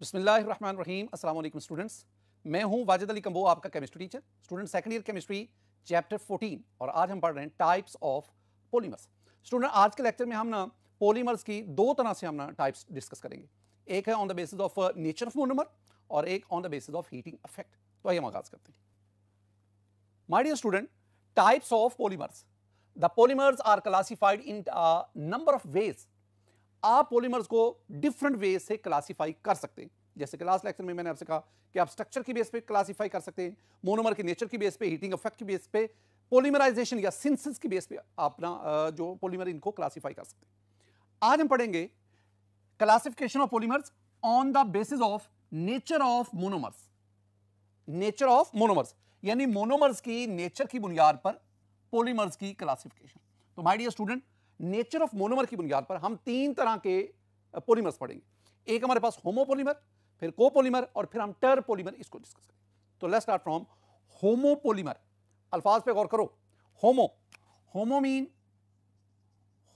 बसमीम असल स्टूडेंट्स मैं हूं वाजिद अली कम्बो आपका chemistry teacher student second year chemistry chapter 14 और आज हम पढ़ रहे हैं टाइप्स ऑफ पोलीमर्स स्टूडेंट आज के लेक्चर में हम ना पोलीमर्स की दो तरह से हम ना टाइप्स डिस्कस करेंगे एक है on the basis of nature of monomer और एक on the basis of heating affect तो आइए हम आगाज करते हैं my dear student types of polymers the polymers are classified in number of ways आप पोलीमर्स को डिफरेंट वे से क्लासीफाई कर सकते हैं जैसे कि लास्ट लेक्चर में मैंने आपसे कहा कि आप स्ट्रक्चर की बेस पे क्लासिफाई कर सकते हैं मोनोमर के नेचर की बेस पे हीटिंग इफेक्ट की बेस पे पोलीमराइजेशन या सिंसिस की बेस पे अपना जो पोलीमर इनको क्लासीफाई कर सकते हैं आज हम पढ़ेंगे classification of polymers on the basis of nature of monomers nature of monomers यानी मोनोमर्स की नेचर की बुनियाद पर पोलीमर्स की क्लासिफिकेशन तो my dear student nature of monomer की बुनियाद पर हम तीन तरह के पोलीमर्स पढ़ेंगे एक हमारे पास होमोपोलीमर फिर कोपोलीमर और फिर हम टर पोलीमर इसको डिस्कस करें तो लेट्स स्टार्ट फ्रॉम होमोपोलीमर अल्फाज पे गौर करो homo homo mean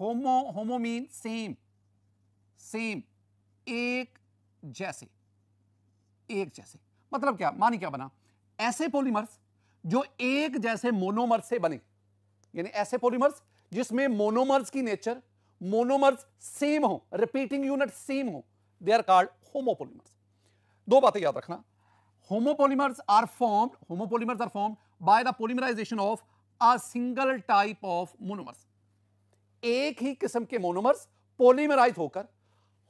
homo homo mean same same एक जैसे एक जैसे मतलब क्या मानी क्या बना ऐसे पॉलीमर्स जो एक जैसे मोनोमर्स से बने यानी ऐसे पॉलीमर्स जिसमें मोनोमर्स की नेचर मोनोमर्स सेम हो रिपीटिंग यूनिट सेम हो दे आर कार्ड होमोपोलीमर्स दो बातें याद रखना homopolymers are form homopolymers are form by the polymerization of a single type of monomers एक ही किस्म के मोनोमर्स पोलीमराइज होकर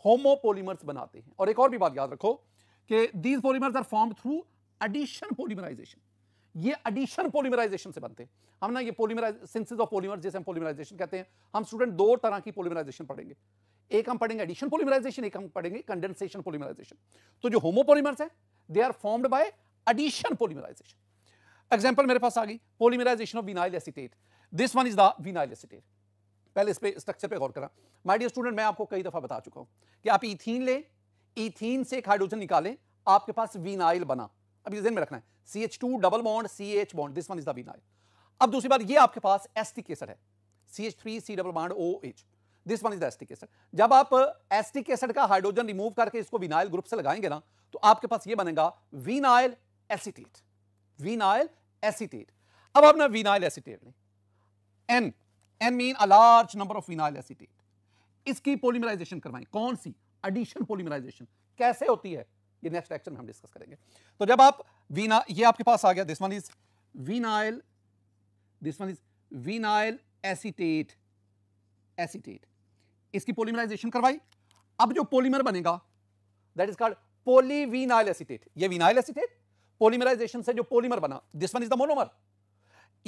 होमोपोलीमर्स बनाते हैं और एक और भी बात याद रखो कि these polymers are form through addition polymerization ये एडिशन पोलीमराइजेशन से बनते हैं हम ना ये पोलीमराइज सिंथेसिस ऑफ पोलीमर्स जैसे हम पोलीमराइजेशन कहते हैं हम स्टूडेंट दो तरह की पोलीमराइजेशन पढ़ेंगे एक हम पढ़ेंगे एडिशन पोलिमराइजेशन एक हम पढ़ेंगे कंडेंसेशन पोलिमराइजेशन तो जो होमोपोलिमर्स है they are formed by addition polymerization example मेरे पास आ गई polymerization of vinyl acetate this one is the vinyl acetate पहले इस पे स्ट्रक्चर पे गौर करा माय डियर स्टूडेंट मैं आपको कई दफा बता चुका हूं कि आप इथीन ले इथीन से एक हाइड्रोजन निकालें आपके पास विनाइल बना अभी जहन में रखना है C H two double bond C H bond this one is the vinyl अब दूसरी बात ये आपके पास एस्टिक एसर है C H three C double bond O H this one is acetic acid जब आप एस्टिक एसिड का हाइड्रोजन रिमूव करके इसको विनाइल ग्रुप से लगाएंगे ना तो आपके पास ये बनेगा विनाइल एसिटेट विनाइल एसिटेट अब आपने विनाइल एसिटेट ली an an mean a large number of vinyl acetate इसकी पोलिमराइजेशन करवाएं कौन सी एडिशन पोलिमराइजेशन कैसे होती है ये नेक्स्ट लेक्चर में हम डिस्कस करेंगे तो जब आप वीना ये आपके पास आ गया this one is vinyl this one is vinyl acetate acetate इसकी पोलीमराइजेशन करवाई अब जो पोलीमर बनेगा that is called polyvinyl acetate ये विनाइल एसिटेट पोलीमराइजेशन से जो पोलीमर बना this one is the monomer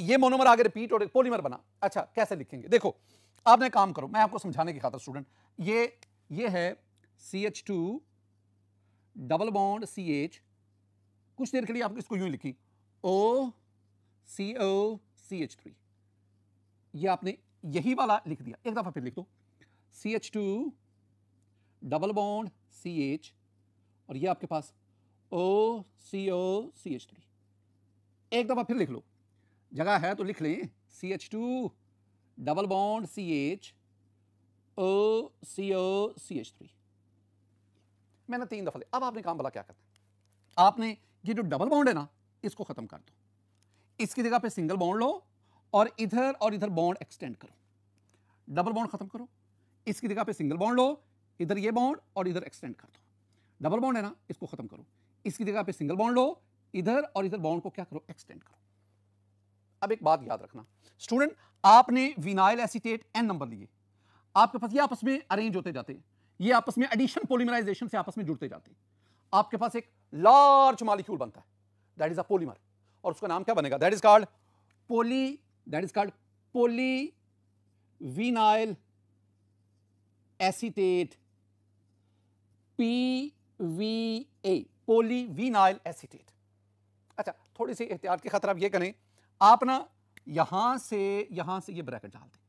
ये मोनोमर आगे रिपीट और पोलीमर बना अच्छा कैसे लिखेंगे देखो आपने काम करो मैं आपको समझाने की खातर स्टूडेंट ये ये है C H two double bond C H कुछ देर के लिए आपको इसको यूं लिखी ओ C O C H three ये आपने यही वाला लिख दिया एक दफा फिर लिख दो CH2 डबल बॉन्ड CH और ये आपके पास ओ C O C H three एक दफ़ा फिर लिख लो जगह है तो लिख लें C H two double bond C H O C O C H three मैंने तीन दफ़ा लिया अब आपने काम भला क्या करना है आपने ये जो डबल बॉन्ड है ना इसको ख़त्म कर दो इसकी जगह पे सिंगल बॉन्ड लो और इधर और इधर बॉन्ड एक्सटेंड करो डबल बॉन्ड ख़त्म करो इसकी जगह पे सिंगल बॉन्ड लो इधर ये बॉन्ड और इधर एक्सटेंड कर दो डबल बॉन्ड है ना इसको खत्म करो इसकी जगह पे सिंगल बॉन्ड लो इधर और इधर बॉन्ड को क्या करो एक्सटेंड करो अब एक बात याद रखना स्टूडेंट आपने विनाइल एसीटेट एन नंबर लिए आपके पास ये आपस में अरेंज होते जाते ये आपस में एडिशन पोलिमराइजेशन से आपस में जुड़ते जाते आपके पास एक लार्ज मालिक्यूल बनता है दैट इज अ पोलीमर और उसका नाम क्या बनेगा that is called poly that is called poly vinyl acetate P V A polyvinyl acetate अच्छा थोड़ी सी एहतियात की खतरा आप ये करें आप ना यहाँ से यहाँ से ये ब्रैकेट डाल दें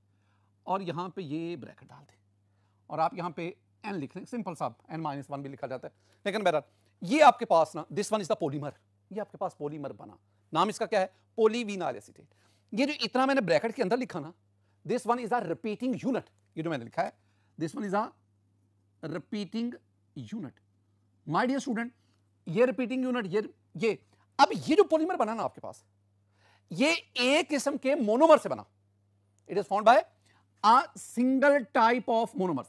और यहाँ पे ये ब्रैकेट डाल दें और आप यहाँ पे एन लिख लें सिंपल साहब एन माइनस वन भी लिखा जाता है लेकिन बेहतर ये आपके पास ना this one is the polymer ये आपके पास पोलीमर बना नाम इसका क्या है पोलीविनाइल एसीटेट ये जो इतना मैंने ब्रैकेट के अंदर लिखा ना this one is the repeating unit ये जो मैंने लिखा है this one is a repeating unit my dear student ये रिपीटिंग यूनिट ये ये अब ये जो पॉलीमर बना ना आपके पास ये एक किस्म के मोनोमर से बना it is found by a single type of monomer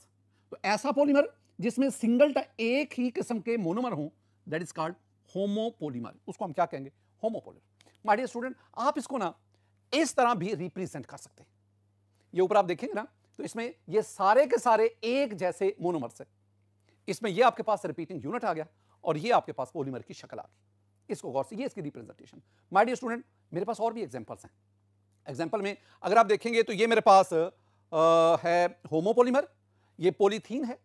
तो ऐसा पॉलीमर जिसमें सिंगल एक ही किस्म के मोनोमर हो दैट इज कॉल्ड होमोपोलीमर उसको हम क्या कहेंगे होमोपोलीमर माय डियर स्टूडेंट आप इसको ना इस तरह भी रिप्रेजेंट कर सकते हैं ये ऊपर आप देखेंगे ना तो इसमें ये सारे के सारे एक जैसे मोनोमर्स है इसमें ये आपके पास रिपीटिंग यूनिट आ गया और ये आपके पास पोलीमर की शक्ल आ गई इसको गौर से ये इसकी रिप्रेजेंटेशन माय डियर स्टूडेंट मेरे पास और भी एग्जांपल्स हैं एग्जांपल में अगर आप देखेंगे तो ये मेरे पास आ, है होमोपोलीमर ये पोलीथीन है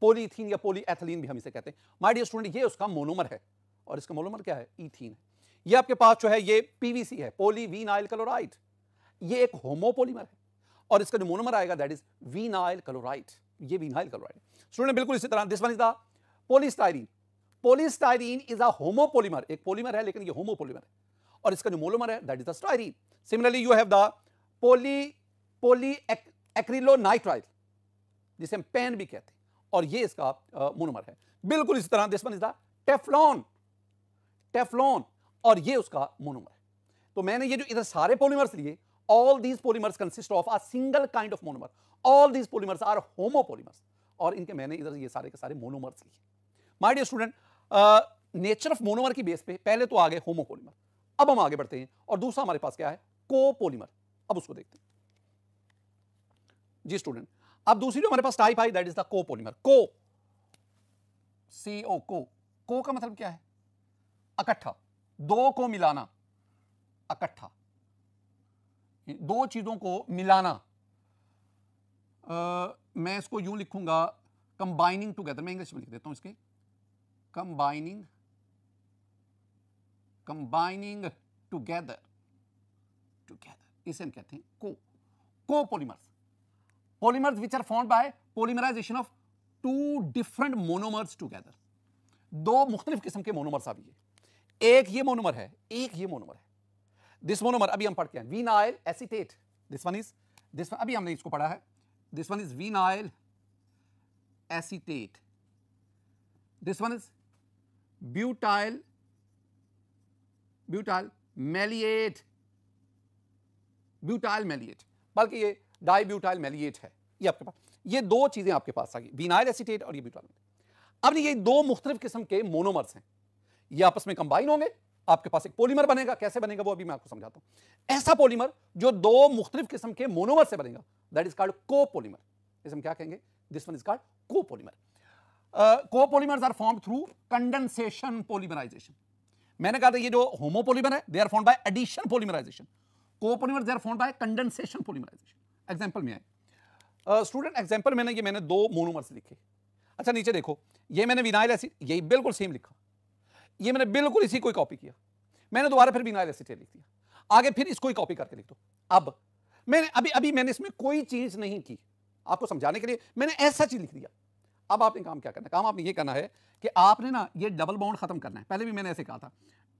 पोलीथीन या पोलीएथिलीन भी हम इसे कहते हैं माय डियर स्टूडेंट ये उसका मोनोमर है और इसका मोनोमर क्या है ईथीन है ये आपके पास जो है ये पीवीसी है आयल क्लोराइड ये एक होमोपोलीमर है और इसका जो मोनोमर आएगा दैट इज वीनाइल क्लोराइड ये वीनाइल क्लोराइड स्टूडेंट बिल्कुल इसी तरह this one is the polystyrene polystyrene is a homopolymer एक पॉलीमर है लेकिन ये होमोपोलीमर है और इसका जो मोनोमर है that is the styrene similarly you have the poly poly acrylonitrile जिसे हम पेन भी कहते हैं और ये इसका मोनोमर है बिल्कुल इसी तरह this one is the Teflon Teflon और ये उसका मोनोमर है तो मैंने ये जो इधर सारे पॉलीमर्स लिए all these polymers consist of a single kind of monomer all these polymers are homopolymers और इनके मैंने इधर ये सारे के सारे मोनोमर्स लिए my dear student nature of monomer की बेस पे पहले तो आ गए होमोपोलीमर अब हम आगे बढ़ते हैं और दूसरा हमारे पास क्या है कोपोलीमर अब उसको देखते हैं जी स्टूडेंट अब दूसरी जो हमारे पास टाइप आई दैट इज द कोपोलीमर को सीओ को को का मतलब क्या है इकट्ठा दो को मिलाना इकट्ठा दो चीज़ों को मिलाना आ, मैं इसको यूं लिखूंगा कंबाइनिंग टुगेदर मैं इंग्लिश में लिख देता हूं इसके कंबाइनिंग कंबाइनिंग टुगेदर टुगेदर इसे हम कहते हैं co copolymers polymers which are form by polymerization of two different monomers together दो मुख्तलिफ किस्म के मोनोमर्स आप ये एक ये मोनोमर है एक ये मोनोमर है दिस मोनोमर अभी हम पढ़ते हैं allyl acetate this one is this अभी हमने इसको पढ़ा है this one is allyl acetate this one is butyl butyl maleate butyl maleate बल्कि ये डाई ब्यूटाइल मेलिएट है ये आपके पास ये दो चीज़ें आपके पास आ गई विनाइल एसिटेट और ये ब्यूटाइल अब ये दो मुख्तलिफ किस्म के मोनोमर्स हैं ये आपस में कंबाइन होंगे आपके पास एक पॉलीमर बनेगा कैसे बनेगा वो अभी मैं आपको समझाता हूं ऐसा पॉलीमर जो दो मुख्तलिफ किस्म के मोनोमर से बनेगा that is called copolymer इसे हम क्या कहेंगे this one is called copolymer copolymers are form through condensation polymerization मैंने कहा था ये जो होमोपोलीमर है they are form by addition polymerization co copolymer they are form by condensation polymerization example में आए स्टूडेंट एग्जांपल मैंने ये मैंने दो मोनोमर्स लिखे अच्छा नीचे देखो ये मैंने विनाइल एसिड यही बिल्कुल सेम लिखा ये मैंने बिल्कुल इसी को ही कॉपी किया मैंने दोबारा फिर बिना एसिटे लिख दिया आगे फिर इसको ही कॉपी करके लिख दो अब मैंने अभी अभी मैंने इसमें कोई चीज नहीं की आपको समझाने के लिए मैंने ऐसा चीज लिख दिया अब आपने काम क्या करना है काम आपने ये करना है कि आपने ना ये डबल बाउंड खत्म करना है पहले भी मैंने ऐसे कहा था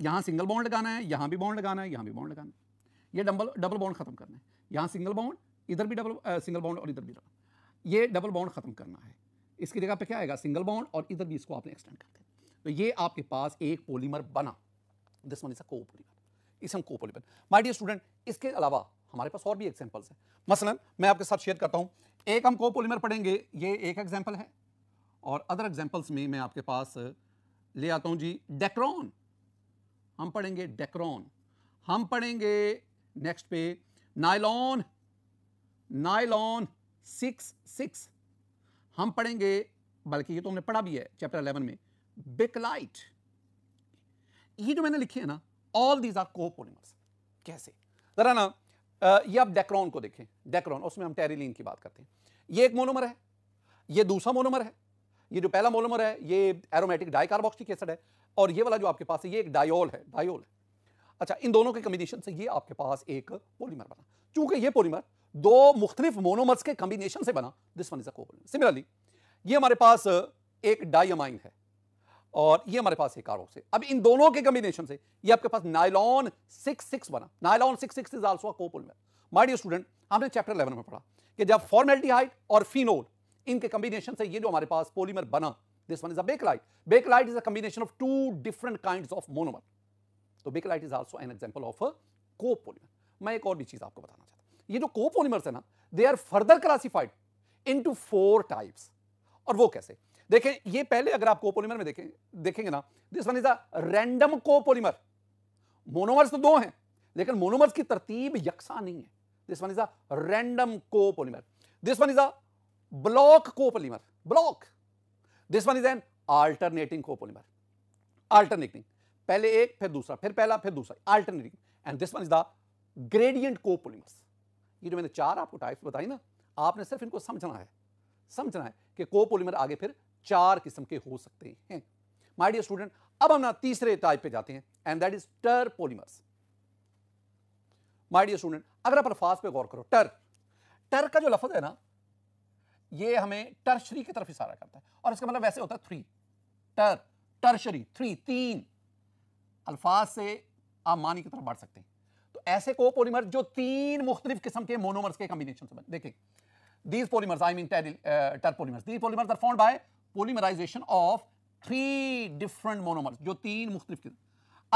यहाँ सिंगल बाउंड लगाना है यहाँ भी बाउंड लगाना है यहाँ भी बाउंड लगाना है ये डबल डबल बाउंड खत्म करना है यहाँ सिंगल बाउंड इधर भी डबल सिंगल बाउंड और इधर भी डबल ये डबल बाउंड खत्म करना है इसकी जगह पे क्या आएगा सिंगल बाउंड और इधर भी इसको आपने एक्सटेंड कर दिया तो ये आपके पास एक पोलीमर बना this one is a copolymer इसे हम कोपोलीमर माय डियर स्टूडेंट इसके अलावा हमारे पास और भी एग्जांपल्स हैं मसलन मैं आपके साथ शेयर करता हूं एक हम कोपोलीमर पढ़ेंगे ये एक एग्जांपल है और अदर एग्जाम्पल्स में मैं आपके पास ले आता हूं जी डेक्रॉन हम पढ़ेंगे डेक्रॉन हम पढ़ेंगे नेक्स्ट पे नाइलॉन नाइलॉन सिक्स सिक्स हम पढ़ेंगे बल्कि ये तो हमने पढ़ा भी है चैप्टर 11 में बेकलाइट ये जो मैंने लिखी है ना ऑल दीज आर कोपोलिमर्स कैसे जरा ना ये आप डेक्रॉन को देखें डेक्रॉन उसमें हम टेरिलीन की बात करते हैं ये एक मोनोमर है ये दूसरा मोनोमर है ये जो पहला मोनोमर है ये एरोमेटिक डाइकार्बोक्सिक एसिड है और ये वाला जो आपके पास है ये एक डायोल है डायोल है अच्छा इन दोनों के कम्बिनेशन से ये आपके पास एक पोलीमर बना चूंकि ये पोलीमर दो मुख्तलिफ मोनोमर्स के कम्बिनेशन से बना this one is a copolymer similarly ये हमारे पास एक डायमाइन है और ये हमारे पास है कारोक्स है अब इन दोनों के कॉम्बिनेशन से ये आपके पास नाइलॉन सिक्स सिक्स बना nylon six six is also copolymer my dear student हमने चैप्टर इलेवन में पढ़ा कि जब फॉर्मेल्डिहाइड और फिनोल इनके कॉम्बिनेशन से ये जो हमारे पास पोलीमर बना this one is a Bakelite Bakelite is a combination of two different kind of monomer तो Bakelite is also an example of a copolymer मैं एक और भी चीज आपको बताना चाहता हूँ ये जो कोपोलीमर्स है ना they are further classified into four types और वो कैसे देखें ये पहले अगर आप कोपोलीमर में देखें देखेंगे ना this one is a random copolymer monomers तो दो हैं लेकिन मोनोमर्स की तरतीब यकसा नहीं है this one is a random copolymer this one is a block copolymer block this one is an alternating copolymer alternating पहले एक फिर दूसरा फिर पहला फिर दूसरा alternating and this one is the gradient copolymers ये जो मैंने चार आपको टाइप्स बताई ना आपने सिर्फ इनको समझना है समझना है कि कोपोलीमर आगे फिर चार किस्म के हो सकते हैं माय डियर स्टूडेंट अब हम ना तीसरे टाइप पे जाते हैं and that is terpolymers my dear student अगर आप अल्फाज पे गौर करो टर टर का जो लफज है ना ये हमें टर्शरी की तरफ इशारा करता है और इसका मतलब वैसे होता है थ्री टर टर्शरी थ्री तीन अल्फाज से आप मानी की तरफ बढ़ सकते हैं तो ऐसे को पोलीमर जो तीन मुख्तलिफ किस्म के मोनोमर्स के कॉम्बिनेशन से बने देखें these polymers I mean terpolymers these polymers are found by polymerization of three different monomer जो तीन मुख्तलिफ किस्म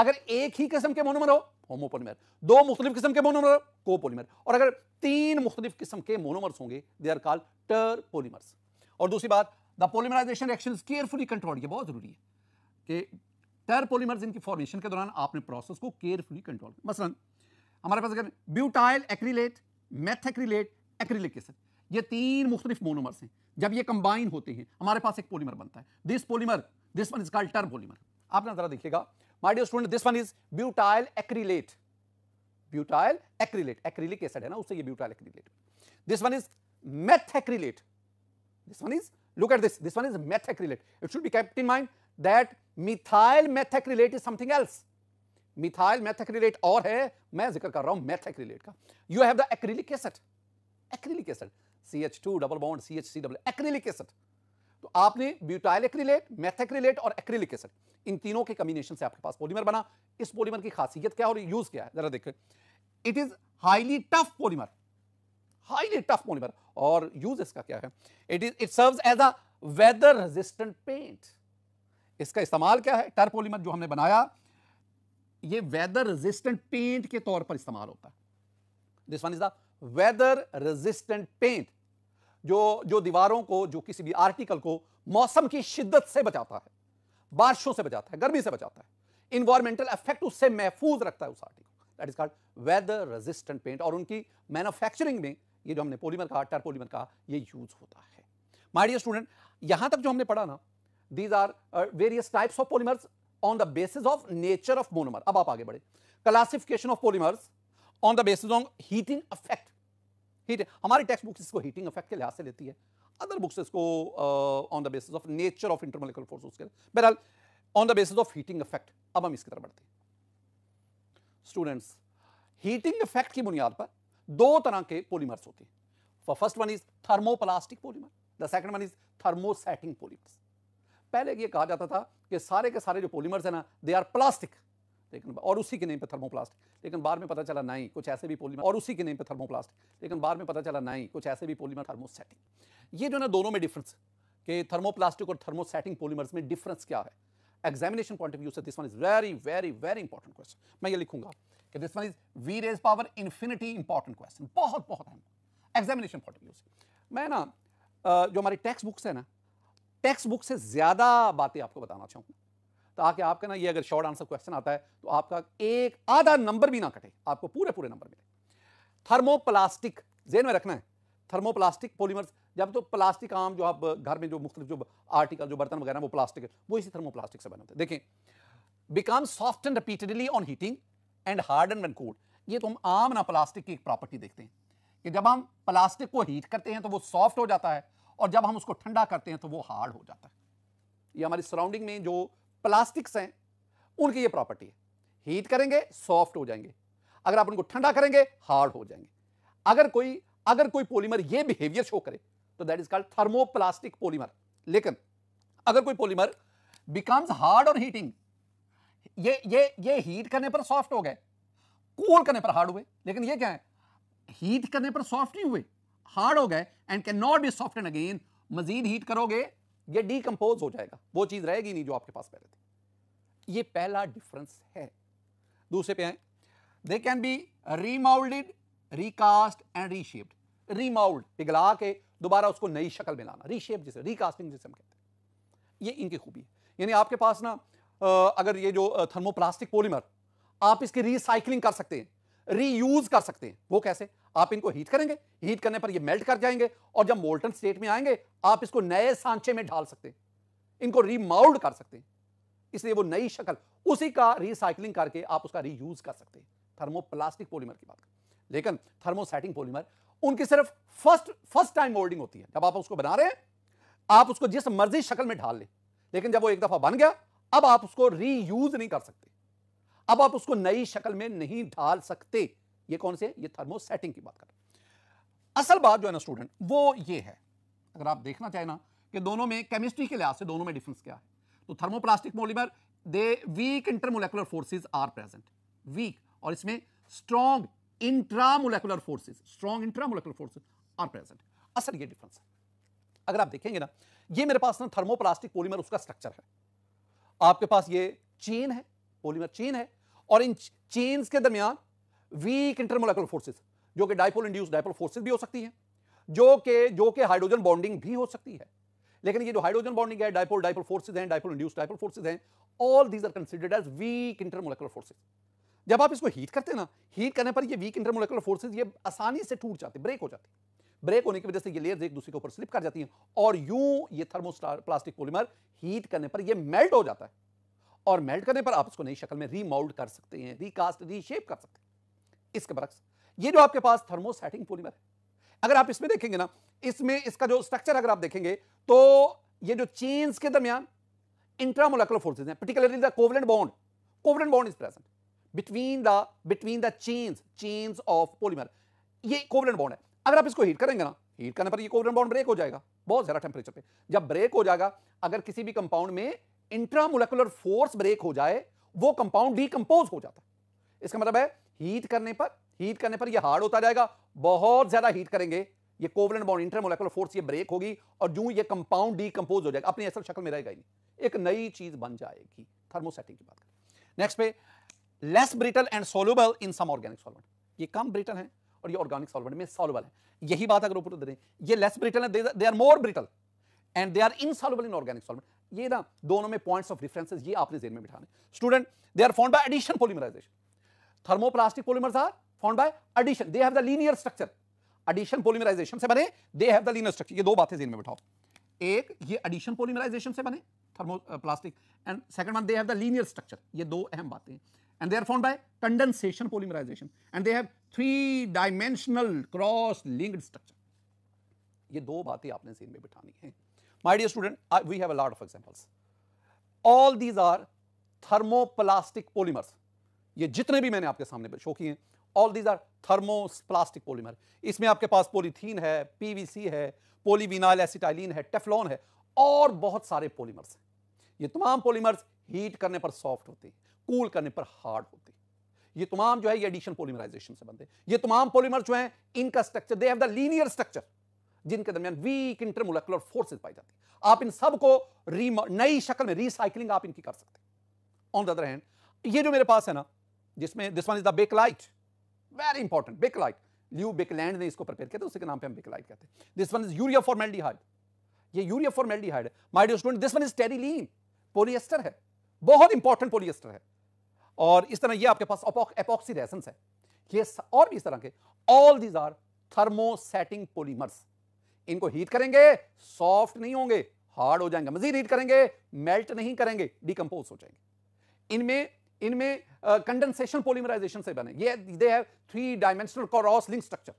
अगर एक ही किस्म के मोनोमर हो होमोपोलीमर दो मुख्तलिफ किस्म के मोनोमर हो कोपोलीमर और अगर तीन मुख्तलिफ किस्म के मोनोमर्स होंगे they are called terpolymers और दूसरी बात the polymerization reaction carefully control ये बहुत जरूरी है कि टर पोलीमर्स इनकी फॉर्मेशन के दौरान आपने प्रोसेस को केयरफुली कंट्रोल मसलन हमारे पास अगर butyl acrylate methacrylate acrylic acid ये तीन मुख्तलिफ मोनोमर्स हैं जब ये कंबाइन होते हैं हमारे पास एक पोलीमर बनता है this polymer this one is called terpolymer आपने जरा देखिएगा my dear student this one is butyl acrylate butyl acrylate acrylic acid है ना उससे ये butyl acrylate this one is methacrylate this one is look at this this one is methacrylate it should be kept in mind that methyl methacrylate is something else methyl methacrylate और है मैं जिक्र कर रहा हूं methacrylate का you have the acrylic acid acrylic acid C H two double bond C H C double acrylic acid तो आपने ब्यूटाइल एक्रिलेट मैथेक्रिलेट और एक्रिलिक एसड इन तीनों के कम्बिनेशन से आपके पास पॉलीमर बना इस पॉलीमर की खासियत क्या और यूज क्या है जरा देखें it is highly tough polymer highly tough polymer और यूज इसका क्या है it is it serves as a weather resistant paint इसका इस्तेमाल क्या है टर पॉलीमर जो हमने बनाया ये वेदर रेजिस्टेंट पेंट के तौर पर इस्तेमाल होता है this one is the weather resistant paint जो जो दीवारों को जो किसी भी आर्टिकल को मौसम की शिद्दत से बचाता है बारिशों से बचाता है गर्मी से बचाता है इन्वायरमेंटल इफेक्ट उससे महफूज रखता है उस article that is called weather resistant paint और उनकी मैन्युफैक्चरिंग में ये जो हमने पोलीमर कहा टर्पोलीमर कहा ये यूज होता है माय डियर स्टूडेंट यहां तक जो हमने पढ़ा ना these are various types of polymers on the basis of nature of monomer अब आप आगे बढ़े classification of polymers on the basis of heating effect heat हमारी टेक्स्ट बुक्स इसको हीटिंग इफेक्ट के लिहाज से लेती है अदर बुक्स इसको on the basis of nature of intermolecular force उसके बहरहाल on the basis of heating effect अब हम इसकी तरफ बढ़ते हैं स्टूडेंट्स हीटिंग इफेक्ट की बुनियाद पर दो तरह के पोलीमर्स होते हैं first one is thermoplastic polymer the second one is thermosetting polymers पहले ये कहा जाता था कि सारे के सारे जो पोलीमर्स हैं ना दे आर प्लास्टिक लेकिन और उसी के नेम पे थर्मोप्लास्ट लेकिन बाद में पता चला नहीं कुछ ऐसे भी पोलीमर और उसी के नेम पे थर्मोप्लास्ट लेकिन बाद में पता चला नहीं कुछ ऐसे भी पोलीमर थर्मोसेटिंग ये जो ना दोनों में डिफरेंस कि थर्मोप्लास्टिक और थर्मोसेटिंग पोलीमर्स में डिफरेंस क्या है एग्जामिनेशन पॉइंट ऑफ व्यू से this one is very very very important question मैं ये लिखूंगा कि this one is V raise power infinity important question बहुत बहुत अहम एग्जामिनेशन पॉइंट ऑफ व्यू से मैं ना जो हमारी टेक्स्ट बुक्स है ना टेक्स्ट बुक से ज़्यादा बातें आपको बताना चाहूंगा ताकि तो आके आपका ना ये अगर शॉर्ट आंसर क्वेश्चन आता है तो आपका एक आधा नंबर भी ना कटे आपको पूरे पूरे नंबर मिले थर्मोप्लास्टिक जेन में रखना है थर्मोप्लास्टिक पोलीमर्स जब तो प्लास्टिक आम जो आप घर में जो मुख्त जो आर्टिकल जो बर्तन वगैरह वो प्लास्टिक है वो इसी थर्मोप्लास्टिक से बनाते हैं देखें become soft and repeatedly on heating and hard and on cold ये तो हम आम ना प्लास्टिक की एक प्रॉपर्टी देखते हैं कि जब हम प्लास्टिक को हीट करते हैं तो वो सॉफ्ट हो जाता है और जब हम उसको ठंडा करते हैं तो वो हार्ड हो जाता है ये हमारी सराउंडिंग में जो प्लास्टिक्स हैं उनकी ये प्रॉपर्टी है हीट करेंगे सॉफ्ट हो जाएंगे अगर आप उनको ठंडा करेंगे हार्ड हो जाएंगे अगर कोई अगर कोई पॉलीमर ये बिहेवियर शो करे तो that is called thermoplastic polymer लेकिन अगर कोई पॉलीमर बिकम्स हार्ड और हीटिंग ये ये ये हीट करने पर सॉफ्ट हो गए कूल करने पर हार्ड हुए लेकिन ये क्या है हीट करने पर सॉफ्ट नहीं हुए हार्ड हो गए and can not be soft and again मजीद हीट करोगे ये डीकम्पोज हो जाएगा वो चीज़ रहेगी नहीं जो आपके पास पहले थी ये पहला डिफरेंस है दूसरे पे आए they can be remoulded recast and reshaped remould पिघला के दोबारा उसको नई शक्ल में लाना रीशेप जिसे रिकास्टिंग जिसे हम कहते हैं ये इनकी खूबी है यानी आपके पास ना अगर ये जो थर्मोप्लास्टिक पोलीमर आप इसकी रिसाइकलिंग कर सकते हैं रीयूज कर सकते हैं वो कैसे आप इनको हीट करेंगे हीट करने पर ये मेल्ट कर जाएंगे और जब मोल्टन स्टेट में आएंगे आप इसको नए सांचे में ढाल सकते हैं इनको रीमाउल्ड कर सकते हैं इसलिए वो नई शक्ल उसी का रिसाइकलिंग करके आप उसका रीयूज कर सकते हैं थर्मोप्लास्टिक पोलीमर की बात करें लेकिन थर्मोसेटिंग पोलीमर उनकी सिर्फ फर्स्ट फर्स्ट टाइम मोल्डिंग होती है जब आप उसको बना रहे हैं आप उसको जिस मर्जी शक्ल में ढाल लें लेकिन जब वो एक दफा बन गया अब आप उसको रीयूज नहीं कर सकते अब आप उसको नई शक्ल में नहीं ढाल सकते ये कौन से ये थर्मोसेटिंग की बात कर असल बात जो है ना स्टूडेंट वो ये है अगर आप देखना चाहें ना कि दोनों में केमिस्ट्री के लिहाज से दोनों में डिफरेंस क्या है तो thermoplastic polymer they weak intermolecular forces are present weak और इसमें strong intramolecular forces strong intramolecular forces are present असल ये डिफरेंस है अगर आप देखेंगे ना ये मेरे पास ना थर्मोप्लास्टिक पॉलीमर उसका स्ट्रक्चर है आपके पास ये चेन है पॉलीमर चेन है और इन चेन्स के दरमियान वीक इंटरमोलिकुलर फोर्सेज जो कि डायपोल इंड्यूस डायपोल फोर्सेज भी हो सकती हैं जो कि जो कि हाइड्रोजन बॉन्डिंग भी हो सकती है लेकिन ये जो हाइड्रोजन बॉन्डिंग है डायपोल डायपोल फोर्सेज हैं डायपोल इंड्यूस डायपोल फोर्सेज हैं all these are considered as weak intermolecular forces जब आप इसको हीट करते हैं ना हीट करने पर ये वीक इंटरमोलिकुलर फोर्सेज ये आसानी से टूट जाते ब्रेक हो जाते ब्रेक होने की वजह से ये लेयर्स एक दूसरे के ऊपर स्लिप कर जाती हैं और यूं ये थर्मोस्टार प्लास्टिक पोलीमर हीट करने पर ये मेल्ट हो जाता है और मेल्ट करने पर आप उसको नई शक्ल में रीमोल्ड कर सकते हैं रीकास्ट रीशेप कर सकते हैं इसके बरक्स ये जो आपके पास थर्मोसेटिंग पोलीमर है अगर आप इसमें देखेंगे ना इसमें इसका जो स्ट्रक्चर अगर आप देखेंगे तो ये जो चेन्स के दरमियान इंट्रामोलिकुलर फोर्सेज हैं particularly the covalent bond covalent bond is present between the between the chains chains of polymer ये कोवलेंट बॉन्ड है अगर आप इसको हीट करेंगे ना हीट करने पर ये कोवलेंट बॉन्ड ब्रेक हो जाएगा बहुत ज़्यादा टेम्परेचर पे जब ब्रेक हो जाएगा अगर किसी भी कंपाउंड में इंट्रामोलेकुलर फोर्स ब्रेक हो जाए वो कंपाउंड डीकंपोज हो जाता है इसका मतलब है हीट करने पर हीट करने पर ये हार्ड होता जाएगा बहुत ज्यादा हीट करेंगे ये कोवलेंट बॉन्ड इंटरमोलिकुलर फोर्स ये ब्रेक होगी और जो ये कंपाउंड डीकंपोज हो जाएगा अपनी असल शक्ल में रहेगा ही एक नई चीज बन जाएगी थर्मोसेटिंग की बात नेक्स्ट पे less brittle and soluble in some organic solvent ये कम ब्रिटल है और ये ऑर्गेनिक सॉल्वेंट में सॉल्युबल है यही बात अगर ऊपर दे ये लेस ब्रिटल है they are more brittle and they are insoluble in organic solvent ये ना दोनों में पॉइंट्स ऑफ डिफरेंसेस ये आपने जेन में बिठाने student they are found by addition polymerization thermoplastic polymers are found by addition they have the linear structure addition polymerization से बने they have the linear structure ये दो बातें जेन में बिठाओ एक ये एडिशन पोलीमराइजेशन से बने thermoplastic and second one they have the linear structure ये दो अहम बातें हैं and they are formed by condensation polymerization and they have three dimensional cross linked structure ये दो बातें आपने जेन में बिठानी हैं My dear student, I, we have a lot of examples. All these are thermoplastic polymers. ye jitne bhi maine aapke samne show kiye all these are thermoplastic polymer isme aapke paas polythene hai pvc hai polyvinyl acetylene hai teflon hai aur और बहुत सारे polymers हैं ये तमाम polymers heat करने पर soft होते हैं कूल करने पर हार्ड होते ये तमाम जो है ये एडिशन पोलिमराइजेशन से बनते हैं ये तमाम पोलिमर जो हैं इनका structure they have the linear structure जिनके दरमियान वीक इंटरमोलकुलर फोर्सेज पाई जाती आप इन सबको नई शक्ल में रिसाइकलिंग आप इनकी कर सकते ऑन द अदर हैंड ये जो मेरे पास है ना जिसमें this one is the Bakelite very important Bakelite Leo Baekeland ने इसको प्रिपेयर किया था उसके नाम पे हम बेकलाइट कहते हैं this one is urea formaldehyde ये यूरिया फॉर्मेल्डिहाइड है my dear student this one is Terylene polyester है बहुत इंपॉर्टेंट पॉलिएस्टर है और इस तरह ये आपके पास एपॉक्सी रेसन्स है ये और भी इस तरह के all these are thermosetting polymers इनको हीट करेंगे सॉफ्ट नहीं होंगे हार्ड हो जाएंगे मजीद हीट करेंगे मेल्ट नहीं करेंगे डिकम्पोज हो जाएंगे इनमें इनमें कंडेंसेशन पोलिमराइजेशन से बने ये they have three dimensional cross link structure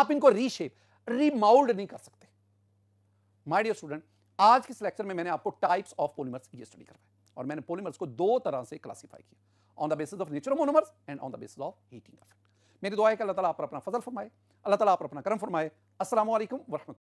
आप इनको रीशेप रीमाउल्ड नहीं कर सकते माय डियर स्टूडेंट आज के लेक्चर में मैंने आपको टाइप्स ऑफ पोलिमर्स ये स्टडी करवाया और मैंने पोलिमर्स को दो तरह से क्लासिफाई किया on the basis of natural monomers and on the basis of heating effect मेरी दुआ है कि अल्लाह ताला आप पर अपना फजल फरमाए अल्लाह ताला आप पर अपना करम फरमाए असल वरहमत